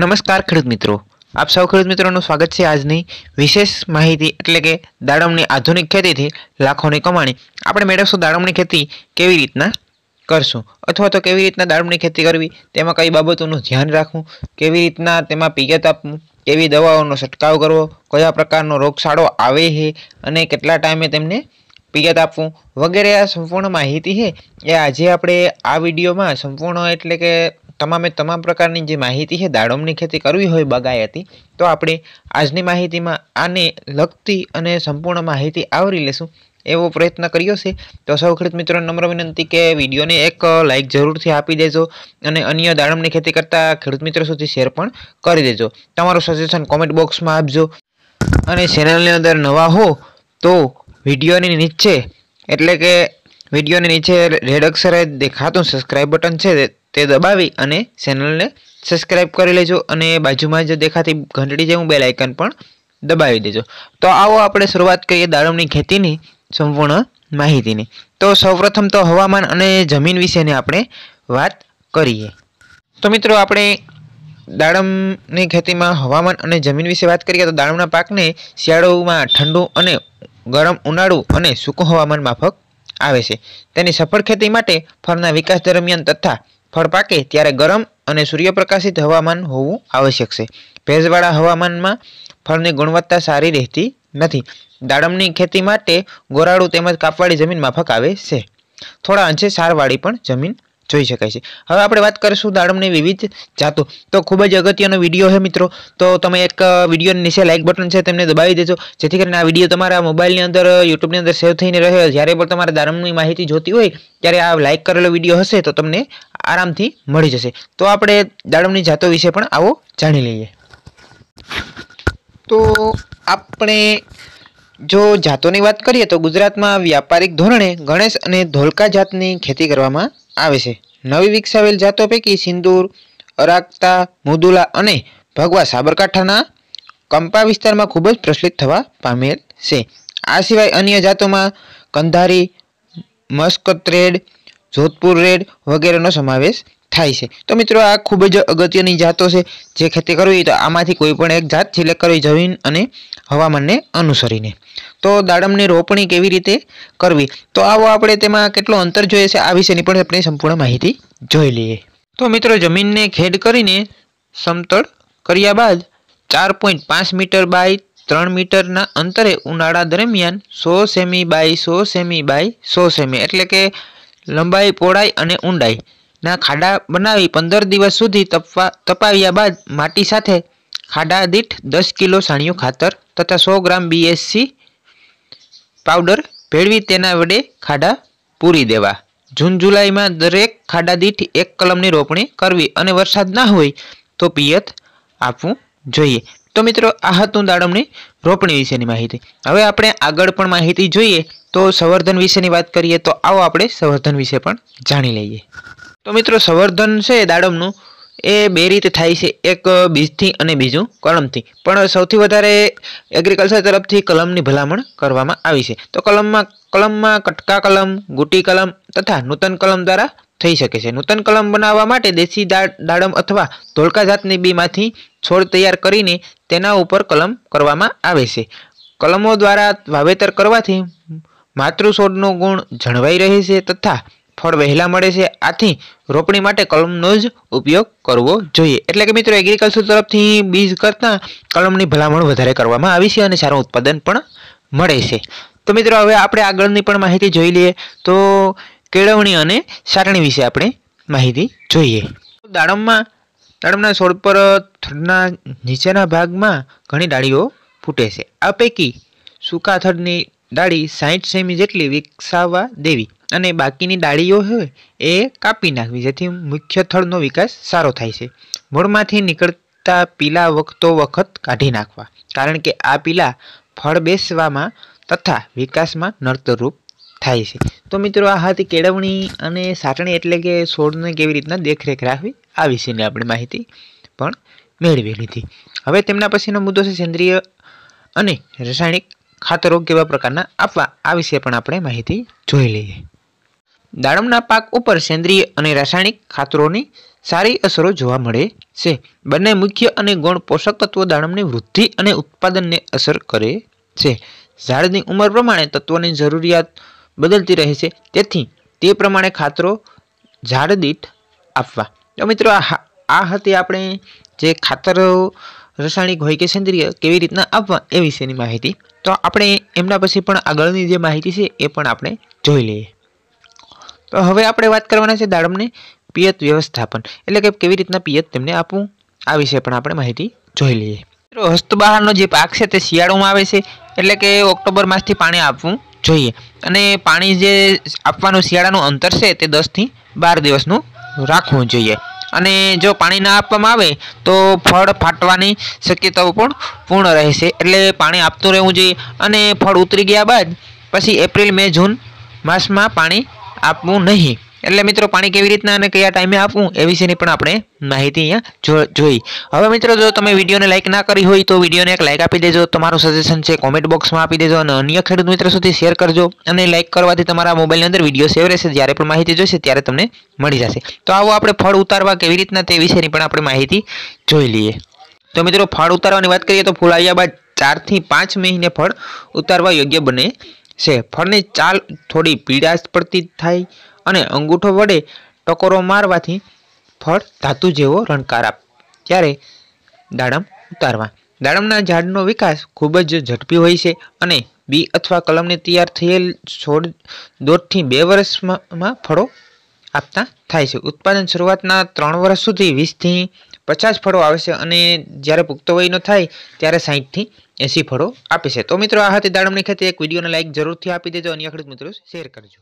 નમસ્કાર ખેડૂત મિત્રો આપ સૌ ખેડૂત મિત્રોનું સ્વાગત છે આજની વિશેષ માહિતી એટલે કે દાડમની આધુનિક ખેતીથી લાખોની કમાણી આપણે મેળવશું દાડમની ખેતી કેવી રીતના કરશું અથવા તો કેવી રીતના દાડમની ખેતી કરવી તેમાં કઈ બાબતોનું ધ્યાન રાખવું કેવી રીતના તેમાં પિયત આપવું કેવી દવાઓનો છંટકાવ કરવો કયા પ્રકારનો રોગચાળો આવે છે અને કેટલા ટાઈમે તેમને પિયત આપવું વગેરે આ સંપૂર્ણ માહિતી છે એ આજે આપણે આ વિડીયોમાં સંપૂર્ણ એટલે કે તમામે તમામ પ્રકારની જે માહિતી છે દાડમની ખેતી કરવી હોય બગાયતી તો આપણે આજની માહિતીમાં આને લગતી અને સંપૂર્ણ માહિતી આવરી લેશું એવો પ્રયત્ન કર્યો છે તો સૌ ખેડૂત મિત્રો નમ્ર વિનંતી કે વિડીયોને એક લાઇક જરૂરથી આપી દેજો અને અન્ય દાડમની ખેતી કરતાં ખેડૂત મિત્રો સુધી શેર પણ કરી દેજો તમારું સજેશન કોમેન્ટ બોક્સમાં આપજો અને ચેનલની અંદર નવા હો તો વિડીયોની નીચે એટલે કે વિડીયોની નીચે રેડ અક્ષરે દેખાતું સબસ્ક્રાઈબ બટન છે તે દબાવી અને ચેનલને સબસ્ક્રાઈબ કરી લેજો અને બાજુમાં જ દેખાતી ઘંટડી જેવું બેલ આઇકન પણ દબાવી દેજો તો આવો આપણે શરૂઆત કરીએ દાડમની ખેતીની સંપૂર્ણ માહિતીની તો સૌપ્રથમ તો હવામાન અને જમીન વિશેની આપણે વાત કરીએ તો મિત્રો આપણે દાડમની ખેતીમાં હવામાન અને જમીન વિશે વાત કરીએ તો દાડમના પાકને શિયાળોમાં ઠંડુ અને ગરમ ઉનાળુ અને સૂકું હવામાન માફક આવે છે તેની સફળ ખેતી માટે ફળના વિકાસ દરમિયાન તથા ફળ પાકે ત્યારે ગરમ અને સૂર્યપ્રકાશિત હવામાન હોવું આવશ્યક છે ભેજવાળા હવામાનમાં ફળની ગુણવત્તા સારી રહેતી નથી દાડમની ખેતી માટે ગોરાળું તેમજ કાપવાળી જમીન માફક આવે છે થોડા અંશે સારવાળી પણ જમીન જોઈ શકાય છે હવે આપણે વાત કરીશું દાડમની વિવિધ જાતો તો ખૂબ જ અગત્યનો વિડીયો છે મિત્રો તો તમે એક વિડીયોની નીચે લાઇક બટન છે તેમને દબાવી દેજો જેથી કરીને આ વિડીયો તમારા મોબાઈલની અંદર યુટ્યુબની અંદર સેવ થઈને રહે જ્યારે પણ તમારે દાડમની માહિતી જોતી હોય ત્યારે આ લાઇક કરેલો વિડીયો હશે તો તમને આરામથી મળી જશે તો આપણે દાડમની જાતો વિશે પણ આવો જાણી લઈએ તો આપણે જો જાતોની વાત કરીએ તો ગુજરાતમાં વ્યાપારિક ધોરણે ગણેશ અને ધોલકા જાતની ખેતી કરવામાં આવે છે નવી વિકસાવેલ જાતો પૈકી સિંદૂર અરાકતા મુદુલા અને ભગવા સાબરકાંઠાના કંપા વિસ્તારમાં ખૂબ જ પ્રચલિત થવા પામેલ છે આ સિવાય અન્ય જાતોમાં કંધારી મસ્કત્રેડ જોધપુર રેડ વગેરેનો સમાવેશ થાય છે તો મિત્રો આ ખૂબ જ અગત્યની જાતો છે જે ખેતી કરવી તો આમાંથી કોઈ પણ એક જાત સિલેક્ટ કરવી જમીન અને હવામાનને અનુસરીને તો દાડમની રોપણી કેવી રીતે કરવી તો આવો આપણે તેમાં કેટલો અંતર જોઈએ છે આ વિશેની પણ આપણે સંપૂર્ણ માહિતી જોઈ લઈએ તો મિત્રો જમીનને ખેડ કરીને સમતળ કર્યા બાદ ચાર પોઈન્ટ પાંચ મીટર બાય ત્રણ મીટરના અંતરે ઉનાળા દરમિયાન સો સેમી બાય સો સેમી બાય સો સેમી એટલે કે લંબાઈ પહોળાઈ અને ઊંડાઈ ના ખાડા બનાવી પંદર દિવસ સુધી તપવા તપાવ્યા બાદ માટી સાથે ખાડા દીઠ દસ કિલો સાણિયું ખાતર તથા સો ગ્રામ બીએસસી પાવડર ભેળવી તેના વડે ખાડા પૂરી દેવા જૂન જુલાઈમાં દરેક ખાડા દીઠ એક કલમની રોપણી કરવી અને વરસાદ ના હોય તો પિયત આપવું જોઈએ તો મિત્રો આ હતું દાડમની રોપણી વિશેની માહિતી હવે આપણે આગળ પણ માહિતી જોઈએ તો સંવર્ધન વિશેની વાત કરીએ તો આવો આપણે સંવર્ધન વિશે પણ જાણી લઈએ તો મિત્રો સંવર્ધન છે દાડમનું એ બે રીતે થાય છે એક બીજથી અને બીજું કલમથી પણ સૌથી વધારે એગ્રીકલ્ચર તરફથી કલમની ભલામણ કરવામાં આવી છે તો કલમમાં કલમમાં કટકા કલમ ગુટી કલમ તથા નૂતન કલમ દ્વારા થઈ શકે છે નૂતન કલમ બનાવવા માટે દેશી દાડમ અથવા ધોળકા જાતની બીમાંથી છોડ તૈયાર કરીને તેના ઉપર કલમ કરવામાં આવે છે કલમો દ્વારા વાવેતર કરવાથી માતૃછોડનો ગુણ જળવાઈ રહે છે તથા ફળ વહેલા મળે છે આથી રોપણી માટે કલમનો જ ઉપયોગ કરવો જોઈએ એટલે કે મિત્રો એગ્રીકલ્ચર તરફથી બીજ કરતાં કલમની ભલામણ વધારે કરવામાં આવી છે અને સારું ઉત્પાદન પણ મળે છે તો મિત્રો હવે આપણે આગળની પણ માહિતી જોઈ લઈએ તો કેળવણી અને સારણી વિશે આપણે માહિતી જોઈએ દાડમમાં દાડમના છોડ પર થડના નીચેના ભાગમાં ઘણી ડાળીઓ ફૂટે છે આ પૈકી સૂકા થડની ડાળી સાઠ સેમી જેટલી વિકસાવવા દેવી અને બાકીની ડાળીઓ હોય એ કાપી નાખવી જેથી મુખ્ય થળનો વિકાસ સારો થાય છે મૂળમાંથી નીકળતા પીલા વખતો વખત કાઢી નાખવા કારણ કે આ પીલા ફળ બેસવામાં તથા વિકાસમાં નર્તરૂપ થાય છે તો મિત્રો આ હતી કેળવણી અને સાટણી એટલે કે છોડને કેવી રીતના દેખરેખ રાખવી આ વિશેની આપણે માહિતી પણ મેળવી લીધી હવે તેમના પછીનો મુદ્દો છે સેન્દ્રિય અને રાસાયણિક ખાતરો કેવા પ્રકારના આપવા આ વિશે પણ આપણે માહિતી જોઈ લઈએ દાડમના પાક ઉપર સેન્દ્રીય અને રાસાયણિક ખાતરોની સારી અસરો જોવા મળે છે બંને મુખ્ય અને ગૌણ પોષક તત્વો દાડમની વૃદ્ધિ અને ઉત્પાદનને અસર કરે છે ઝાડની ઉંમર પ્રમાણે તત્વોની જરૂરિયાત બદલતી રહે છે તેથી તે પ્રમાણે ખાતરો ઝાડ દીઠ આપવા તો મિત્રો આ હતી આપણે જે ખાતરો રાસાયણિક હોય કે સેન્દ્રીય કેવી રીતના આપવા એ વિશેની માહિતી તો આપણે એમના પછી પણ આગળની જે માહિતી છે એ પણ આપણે જોઈ લઈએ તો હવે આપણે વાત કરવાના છે દાડમને પિયત વ્યવસ્થાપન એટલે કે કેવી રીતના પિયત તેમને આપવું આ વિશે પણ આપણે માહિતી જોઈ લઈએ મિત્રો હસ્તબહારનો જે પાક છે તે શિયાળોમાં આવે છે એટલે કે ઓક્ટોબર માસથી પાણી આપવું જોઈએ અને પાણી જે આપવાનું શિયાળાનું અંતર છે તે દસથી બાર દિવસનું રાખવું જોઈએ અને જો પાણી ના આપવામાં આવે તો ફળ ફાટવાની શક્યતાઓ પણ પૂર્ણ રહેશે એટલે પાણી આપતું રહેવું જોઈએ અને ફળ ઉતરી ગયા બાદ પછી એપ્રિલ મે જૂન માસમાં પાણી આપવું નહીં એટલે મિત્રો પાણી કેવી રીતના અને કયા ટાઈમે આપવું એ વિશેની પણ આપણે માહિતી અહીંયા જોઈ હવે મિત્રો જો તમે વિડીયોને લાઇક ના કરી હોય તો વિડીયોને એક લાઇક આપી દેજો તમારું સજેશન છે કોમેન્ટ બોક્સમાં આપી દેજો અને અન્ય ખેડૂત મિત્રો સુધી શેર કરજો અને લાઇક કરવાથી તમારા મોબાઈલની અંદર વિડીયો સેવ રહેશે જ્યારે પણ માહિતી જોઈશે ત્યારે તમને મળી જશે તો આવો આપણે ફળ ઉતારવા કેવી રીતના તે વિશેની પણ આપણે માહિતી જોઈ લઈએ તો મિત્રો ફળ ઉતારવાની વાત કરીએ તો ફૂલ આવ્યા બાદ ચારથી પાંચ મહિને ફળ ઉતારવા યોગ્ય બને છે ફળની ચાલ થોડી પીળાશ પડતી થાય અને અંગૂઠો વડે ટકોરો મારવાથી ફળ ધાતુ જેવો રણકાર આપ ત્યારે દાડમ ઉતારવા દાડમના ઝાડનો વિકાસ ખૂબ જ ઝડપી હોય છે અને બી અથવા કલમની તૈયાર થયેલ છોડ દોઢથી બે વર્ષમાં ફળો આપતા થાય છે ઉત્પાદન શરૂઆતના ત્રણ વર્ષ સુધી વીસથી પચાસ ફળો આવે છે અને જ્યારે પુખ્ત વયનો થાય ત્યારે સાહીઠથી એંસી ફળો આપે છે તો મિત્રો આ હતી દાડમની ખેતી એક વિડીયોને લાઇક જરૂરથી આપી દેજો અને ખેડૂત મિત્રો શેર કરજો